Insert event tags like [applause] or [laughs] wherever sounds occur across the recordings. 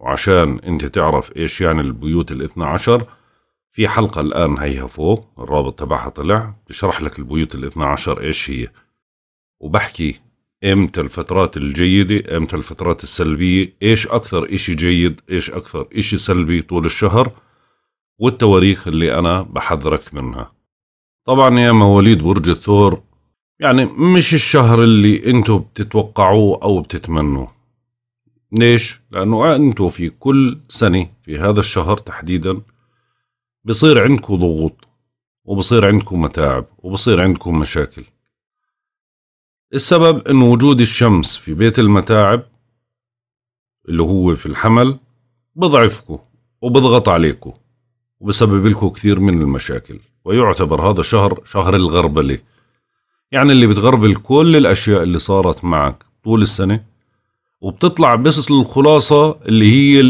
وعشان انت تعرف ايش يعني البيوت الاثنى عشر في حلقة الآن هيها فوق الرابط تبعها طلع بشرح لك البيوت الاثنى عشر ايش هي وبحكي امتى الفترات الجيدة امتى الفترات السلبية ايش اكثر اشي جيد ايش اكثر اشي سلبي طول الشهر والتواريخ اللي انا بحذرك منها طبعا يا مواليد برج الثور يعني مش الشهر اللي انتو بتتوقعوه او بتتمنوه ليش؟ لأنه أنتوا في كل سنة في هذا الشهر تحديدا بصير عندكم ضغوط وبصير عندكم متاعب وبصير عندكم مشاكل السبب أن وجود الشمس في بيت المتاعب اللي هو في الحمل بضعفكم وبضغط عليكم وبسبب لكم كثير من المشاكل ويعتبر هذا شهر شهر الغربلة يعني اللي بتغربل كل الأشياء اللي صارت معك طول السنة وبتطلع بس الخلاصة اللي هي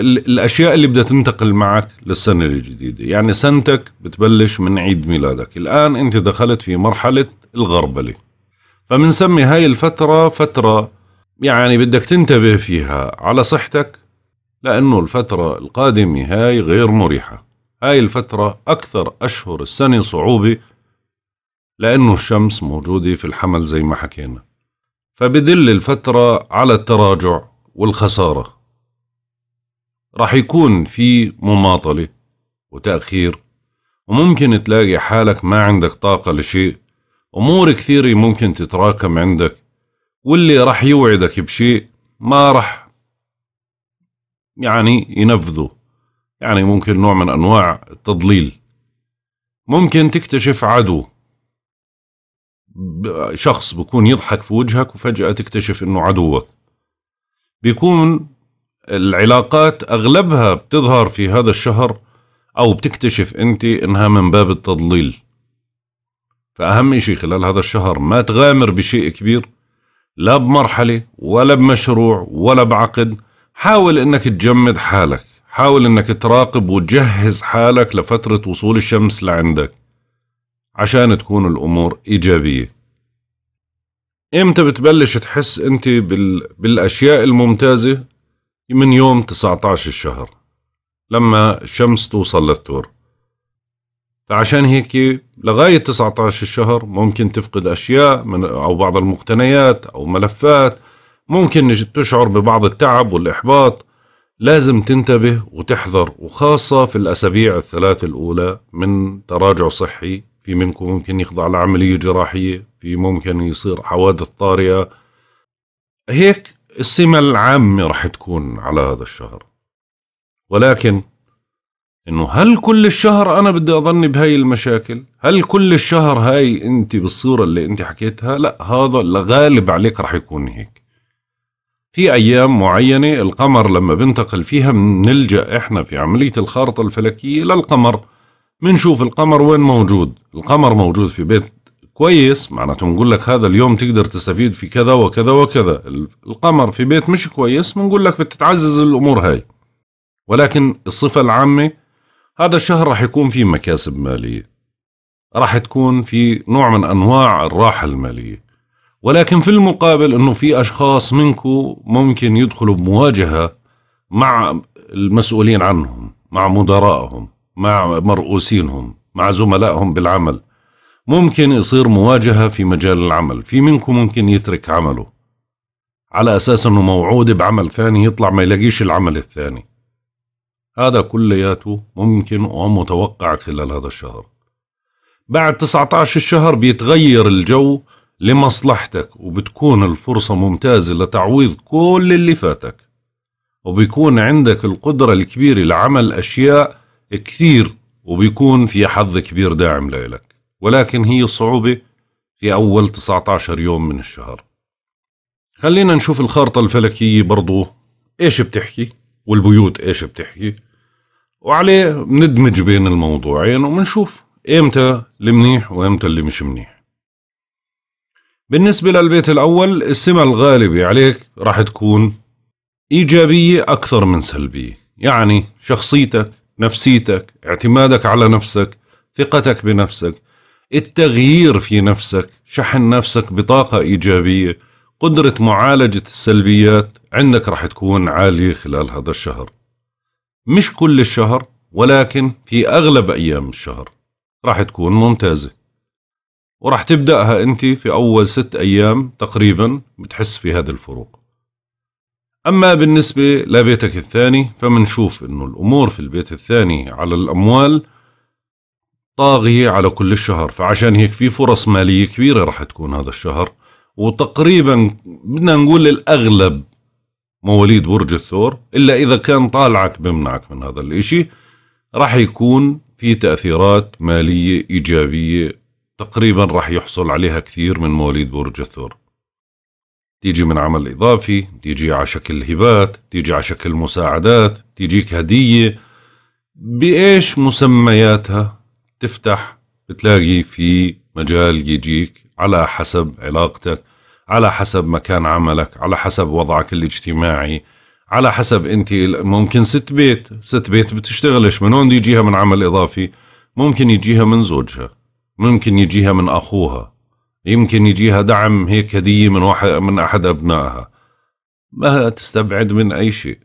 الأشياء اللي بدها تنتقل معك للسنة الجديدة يعني سنتك بتبلش من عيد ميلادك الآن أنت دخلت في مرحلة الغربلة فبنسمي هاي الفترة فترة يعني بدك تنتبه فيها على صحتك لأنه الفترة القادمة هاي غير مريحة هاي الفترة أكثر أشهر السنة صعوبة لأنه الشمس موجودة في الحمل زي ما حكينا فبدل الفترة على التراجع والخسارة راح يكون في مماطلة وتأخير وممكن تلاقي حالك ما عندك طاقة لشيء أمور كثيرة ممكن تتراكم عندك واللي راح يوعدك بشيء ما راح يعني ينفذه يعني ممكن نوع من أنواع التضليل ممكن تكتشف عدو شخص بكون يضحك في وجهك وفجأة تكتشف أنه عدوك بيكون العلاقات أغلبها بتظهر في هذا الشهر أو بتكتشف أنت أنها من باب التضليل فأهم شيء خلال هذا الشهر ما تغامر بشيء كبير لا بمرحلة ولا بمشروع ولا بعقد حاول أنك تجمد حالك حاول أنك تراقب وتجهز حالك لفترة وصول الشمس لعندك عشان تكون الأمور إيجابية إمتى بتبلش تحس أنت بال... بالأشياء الممتازة من يوم 19 الشهر لما الشمس توصل للثور فعشان هيك لغاية 19 الشهر ممكن تفقد أشياء من أو بعض المقتنيات أو ملفات ممكن تشعر ببعض التعب والإحباط لازم تنتبه وتحذر وخاصة في الأسابيع الثلاث الأولى من تراجع صحي في منكم ممكن يخضع لعملية جراحية في ممكن يصير حوادث طارئة هيك السمة العامة رح تكون على هذا الشهر ولكن انه هل كل الشهر انا بدي اظن بهاي المشاكل هل كل الشهر هاي انت بالصورة اللي انت حكيتها لا هذا الغالب عليك رح يكون هيك في ايام معينة القمر لما بنتقل فيها بنلجأ احنا في عملية الخارطة الفلكية للقمر بنشوف القمر وين موجود القمر موجود في بيت كويس معناته نقول لك هذا اليوم تقدر تستفيد في كذا وكذا وكذا القمر في بيت مش كويس بنقول لك بتتعزز الأمور هاي ولكن الصفة العامة هذا الشهر راح يكون في مكاسب مالية راح تكون في نوع من أنواع الراحة المالية ولكن في المقابل أنه في أشخاص منكم ممكن يدخلوا بمواجهة مع المسؤولين عنهم مع مدرائهم مع مرؤوسينهم مع زملائهم بالعمل ممكن يصير مواجهة في مجال العمل في منكم ممكن يترك عمله على أساس أنه موعود بعمل ثاني يطلع ما يلاقيش العمل الثاني هذا كلياته ممكن ومتوقع خلال هذا الشهر بعد 19 الشهر بيتغير الجو لمصلحتك وبتكون الفرصة ممتازة لتعويض كل اللي فاتك وبيكون عندك القدرة الكبيرة لعمل أشياء كثير وبيكون في حظ كبير داعم لإلك ولكن هي صعوبة في أول 19 يوم من الشهر خلينا نشوف الخارطة الفلكية برضو إيش بتحكي والبيوت إيش بتحكي وعليه بندمج بين الموضوعين وبنشوف إمتى المنيح وإمتى اللي مش منيح بالنسبة للبيت الأول السمة الغالبة عليك راح تكون إيجابية أكثر من سلبية يعني شخصيتك نفسيتك اعتمادك على نفسك ثقتك بنفسك التغيير في نفسك شحن نفسك بطاقة إيجابية قدرة معالجة السلبيات عندك رح تكون عالية خلال هذا الشهر مش كل الشهر ولكن في أغلب أيام الشهر راح تكون ممتازة وراح تبدأها أنت في أول ست أيام تقريبا بتحس في هذا الفروق أما بالنسبة لبيتك الثاني فمنشوف أنه الأمور في البيت الثاني على الأموال طاغية على كل الشهر فعشان هيك في فرص مالية كبيرة راح تكون هذا الشهر وتقريبا بدنا نقول الأغلب مواليد برج الثور إلا إذا كان طالعك بمنعك من هذا الإشي راح يكون في تأثيرات مالية إيجابية تقريبا راح يحصل عليها كثير من مواليد برج الثور تيجي من عمل إضافي تيجي على شكل هبات تيجي على شكل مساعدات تيجيك هدية بإيش مسمياتها تفتح بتلاقي في مجال يجيك على حسب علاقتك على حسب مكان عملك على حسب وضعك الاجتماعي على حسب انت ممكن ست بيت ست بيت بتشتغلش من هون يجيها من عمل اضافي ممكن يجيها من زوجها ممكن يجيها من اخوها يمكن يجيها دعم هيك هدية من واحد من أحد أبنائها ما تستبعد من أي شيء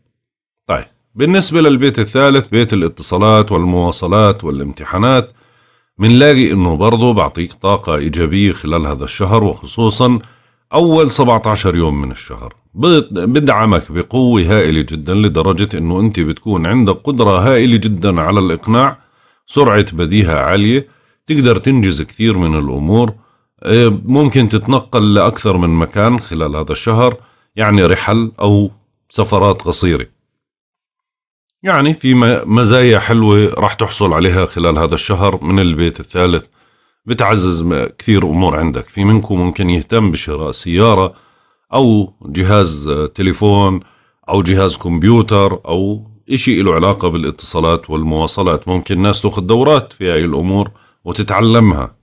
طيب بالنسبة للبيت الثالث بيت الاتصالات والمواصلات والامتحانات منلاقي انه برضه بعطيك طاقة ايجابية خلال هذا الشهر وخصوصا اول 17 يوم من الشهر بدعمك بقوة هائلة جدا لدرجة انه انت بتكون عندك قدرة هائلة جدا على الاقناع سرعة بديهة عالية تقدر تنجز كثير من الامور إيه، ممكن تتنقل لأكثر من مكان خلال هذا الشهر يعني رحل أو سفرات قصيرة يعني في مزايا حلوة راح تحصل عليها خلال هذا الشهر من البيت الثالث بتعزز كثير أمور عندك في منكم ممكن يهتم بشراء سيارة أو جهاز تليفون أو جهاز كمبيوتر أو إشي له علاقة بالاتصالات والمواصلات ممكن ناس تأخذ دورات في هاي الأمور وتتعلمها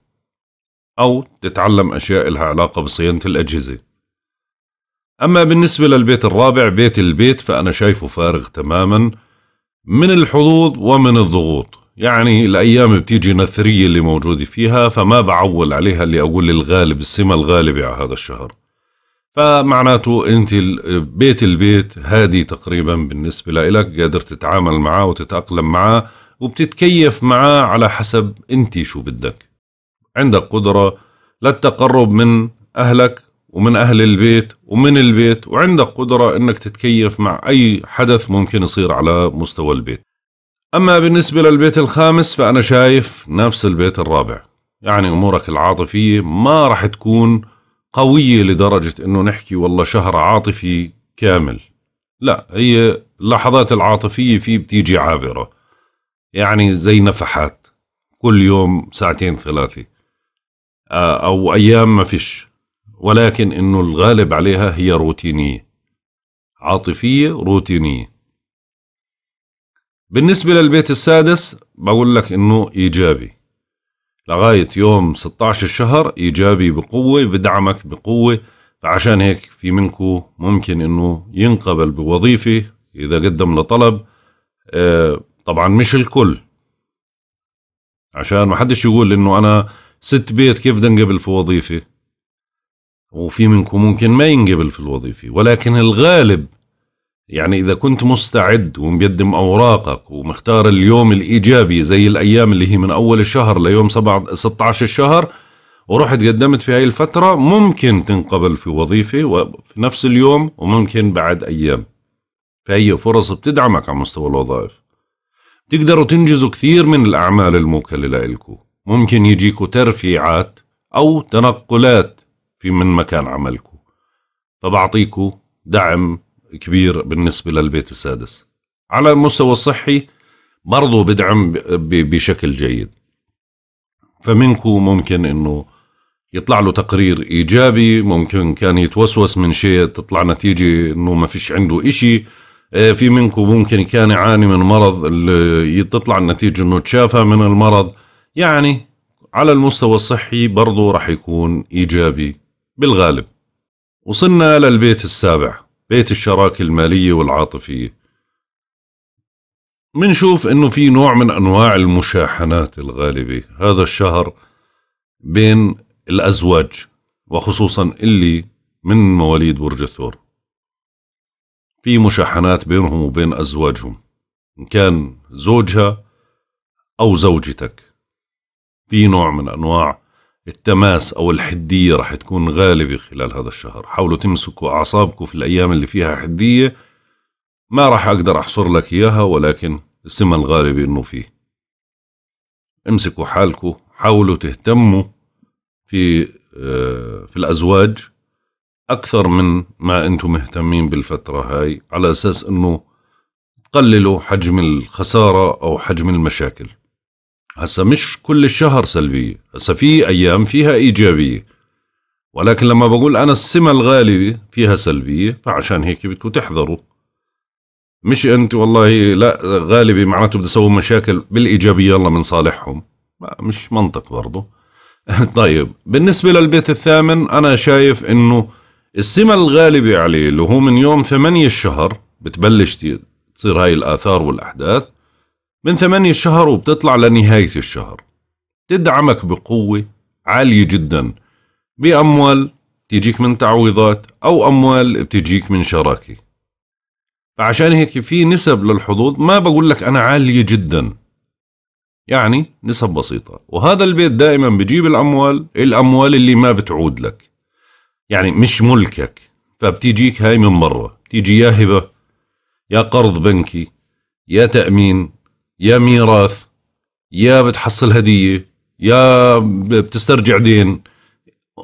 أو تتعلم أشياء لها علاقة بصيانة الأجهزة أما بالنسبة للبيت الرابع بيت البيت فأنا شايفه فارغ تماما من الحظوظ ومن الضغوط يعني الأيام بتيجي نثرية اللي موجودة فيها فما بعول عليها اللي أقول الغالب السمة الغالبة على هذا الشهر فمعناته أنت بيت البيت هادي تقريبا بالنسبة لإلك قادر تتعامل معاه وتتأقلم معاه وبتتكيف معاه على حسب أنت شو بدك عندك قدرة للتقرب من أهلك ومن أهل البيت ومن البيت وعندك قدرة أنك تتكيف مع أي حدث ممكن يصير على مستوى البيت أما بالنسبة للبيت الخامس فأنا شايف نفس البيت الرابع يعني أمورك العاطفية ما رح تكون قوية لدرجة أنه نحكي والله شهر عاطفي كامل لا هي اللحظات العاطفية فيه بتيجي عابرة يعني زي نفحات كل يوم ساعتين ثلاثة آه، او ايام ما فيش ولكن انه الغالب عليها هي روتينيه عاطفيه روتينيه بالنسبه للبيت السادس بقول لك انه ايجابي لغايه يوم 16 الشهر ايجابي بقوه بدعمك بقوه فعشان هيك في منكم ممكن انه ينقبل بوظيفه اذا قدم لطلب آه، طبعا مش الكل عشان ما حدش يقول انه انا ست بيت كيف بدنا نقبل في وظيفة وفي منكم ممكن ما ينقبل في الوظيفة ولكن الغالب يعني إذا كنت مستعد ومقدم أوراقك ومختار اليوم الإيجابي زي الأيام اللي هي من أول الشهر ليوم 16 الشهر ورحت قدمت في هاي الفترة ممكن تنقبل في وظيفة وفي نفس اليوم وممكن بعد أيام فهي فرص بتدعمك على مستوى الوظائف تقدروا تنجزوا كثير من الأعمال الموكلة لإلكم ممكن يجيكوا ترفيعات أو تنقلات في من مكان عملكم فبعطيكوا دعم كبير بالنسبة للبيت السادس على المستوى الصحي برضو بدعم بشكل جيد فمنكو ممكن انه يطلع له تقرير ايجابي ممكن كان يتوسوس من شيء تطلع نتيجه انه ما فيش عنده إشي آه، في منكو ممكن كان يعاني من مرض اللي تطلع النتيجه انه تشافى من المرض يعني على المستوى الصحي برضو رح يكون إيجابي بالغالب وصلنا للبيت السابع بيت الشراكة المالية والعاطفية منشوف انه في نوع من انواع المشاحنات الغالبة هذا الشهر بين الازواج وخصوصا اللي من مواليد برج الثور في مشاحنات بينهم وبين ازواجهم ان كان زوجها او زوجتك في نوع من أنواع التماس أو الحدية رح تكون غالبة خلال هذا الشهر حاولوا تمسكوا أعصابكم في الأيام اللي فيها حدية ما رح أقدر أحصر لك إياها ولكن السمة الغالبة إنه فيه امسكوا حالكم حاولوا تهتموا في آه، في الأزواج أكثر من ما أنتم مهتمين بالفترة هاي على أساس أنه تقللوا حجم الخسارة أو حجم المشاكل هسا مش كل الشهر سلبية هسا في أيام فيها إيجابية ولكن لما بقول أنا السمة الغالبة فيها سلبية فعشان هيك بدكم تحذروا مش أنت والله لا غالبة معناته بدي أسوي مشاكل بالإيجابية يلا من صالحهم مش منطق برضه [laughs] طيب بالنسبة للبيت الثامن أنا شايف أنه السمة الغالبة عليه اللي هو من يوم ثمانية الشهر بتبلش تصير هاي الآثار والأحداث من ثمانية شهر وبتطلع لنهاية الشهر تدعمك بقوة عالية جدا بأموال بتجيك من تعويضات أو أموال بتجيك من شراكة فعشان هيك في نسب للحظوظ ما بقول لك أنا عالية جدا يعني نسب بسيطة وهذا البيت دائما بجيب الأموال الأموال اللي ما بتعود لك يعني مش ملكك فبتيجيك هاي من مرة تيجي يا هبة يا قرض بنكي يا تأمين يا ميراث يا بتحصل هدية يا بتسترجع دين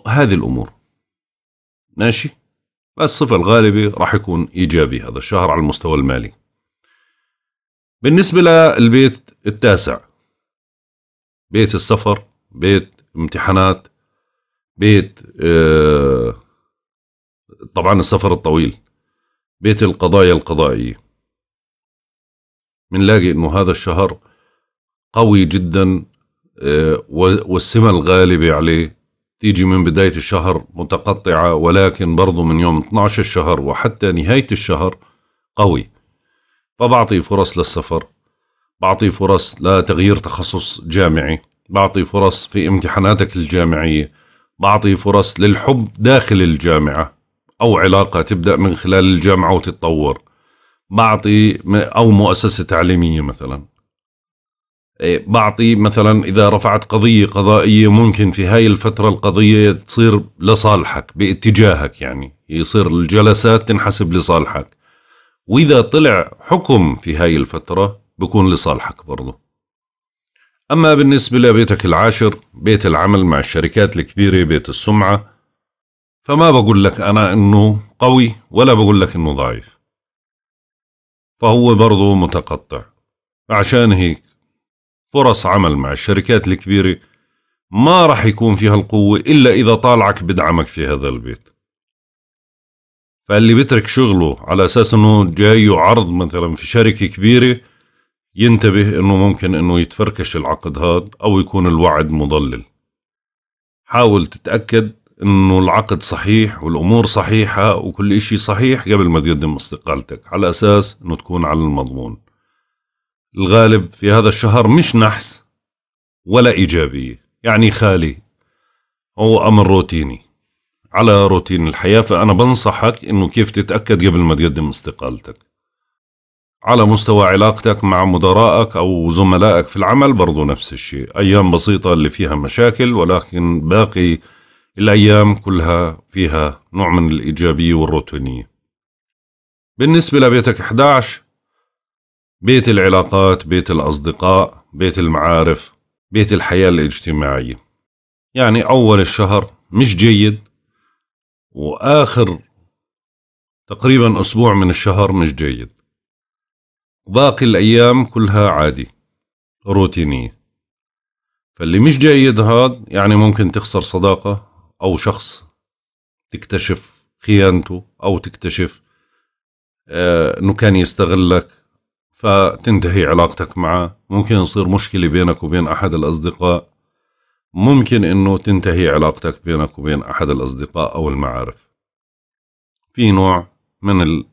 هذه الأمور ماشي بس الصفة الغالبة راح يكون إيجابي هذا الشهر على المستوى المالي بالنسبة للبيت التاسع بيت السفر بيت امتحانات بيت اه طبعا السفر الطويل بيت القضايا القضائية بنلاقي انه هذا الشهر قوي جدا آه، والسمة الغالبة عليه تيجي من بداية الشهر متقطعة ولكن برضو من يوم 12 الشهر وحتى نهاية الشهر قوي فبعطي فرص للسفر بعطي فرص لتغيير تخصص جامعي بعطي فرص في امتحاناتك الجامعية بعطي فرص للحب داخل الجامعة أو علاقة تبدأ من خلال الجامعة وتتطور بعطي او مؤسسه تعليميه مثلا إيه، بعطي مثلا اذا رفعت قضيه قضائيه ممكن في هاي الفتره القضيه تصير لصالحك باتجاهك يعني يصير الجلسات تنحسب لصالحك واذا طلع حكم في هاي الفتره بكون لصالحك برضه اما بالنسبه لبيتك العاشر بيت العمل مع الشركات الكبيره بيت السمعه فما بقول لك انا انه قوي ولا بقول لك انه ضعيف فهو برضه متقطع عشان هيك فرص عمل مع الشركات الكبيرة ما رح يكون فيها القوة إلا إذا طالعك بدعمك في هذا البيت فاللي بترك شغله على أساس أنه جاي عرض مثلا في شركة كبيرة ينتبه أنه ممكن أنه يتفركش العقد هذا أو يكون الوعد مضلل حاول تتأكد انه العقد صحيح والامور صحيحه وكل إشي صحيح قبل ما تقدم استقالتك على اساس انه تكون على المضمون الغالب في هذا الشهر مش نحس ولا ايجابيه يعني خالي هو امر روتيني على روتين الحياه فانا بنصحك انه كيف تتاكد قبل ما تقدم استقالتك على مستوى علاقتك مع مدراءك أو زملائك في العمل برضو نفس الشيء أيام بسيطة اللي فيها مشاكل ولكن باقي الأيام كلها فيها نوع من الإيجابية والروتينية بالنسبة لبيتك 11 بيت العلاقات بيت الأصدقاء بيت المعارف بيت الحياة الاجتماعية يعني أول الشهر مش جيد وآخر تقريبا أسبوع من الشهر مش جيد وباقي الأيام كلها عادي روتينية فاللي مش جيد هاد يعني ممكن تخسر صداقة أو شخص تكتشف خيانته أو تكتشف آه، أنه كان يستغلك فتنتهي علاقتك معه ممكن يصير مشكلة بينك وبين أحد الأصدقاء ممكن أنه تنتهي علاقتك بينك وبين أحد الأصدقاء أو المعارف في نوع من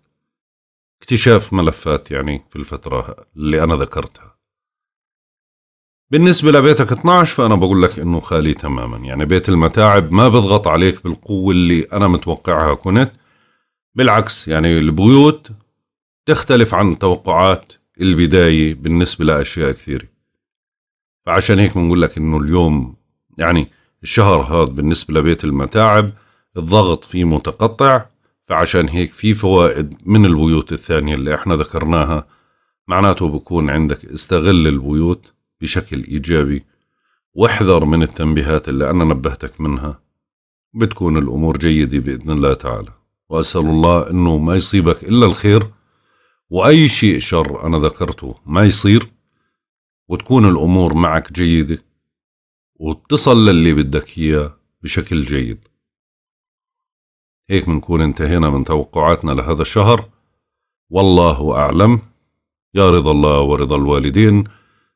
اكتشاف ملفات يعني في الفترة اللي أنا ذكرتها بالنسبة لبيتك 12 فأنا بقول لك إنه خالي تماما يعني بيت المتاعب ما بضغط عليك بالقوة اللي أنا متوقعها كنت بالعكس يعني البيوت تختلف عن توقعات البداية بالنسبة لأشياء كثيرة فعشان هيك بنقول لك إنه اليوم يعني الشهر هذا بالنسبة لبيت المتاعب الضغط فيه متقطع فعشان هيك في فوائد من البيوت الثانية اللي احنا ذكرناها معناته بكون عندك استغل البيوت بشكل إيجابي واحذر من التنبيهات اللي أنا نبهتك منها بتكون الأمور جيدة بإذن الله تعالى وأسأل الله أنه ما يصيبك إلا الخير وأي شيء شر أنا ذكرته ما يصير وتكون الأمور معك جيدة وتصل للي بدك إياه بشكل جيد هيك بنكون انتهينا من توقعاتنا لهذا الشهر والله أعلم يا رضا الله ورضا الوالدين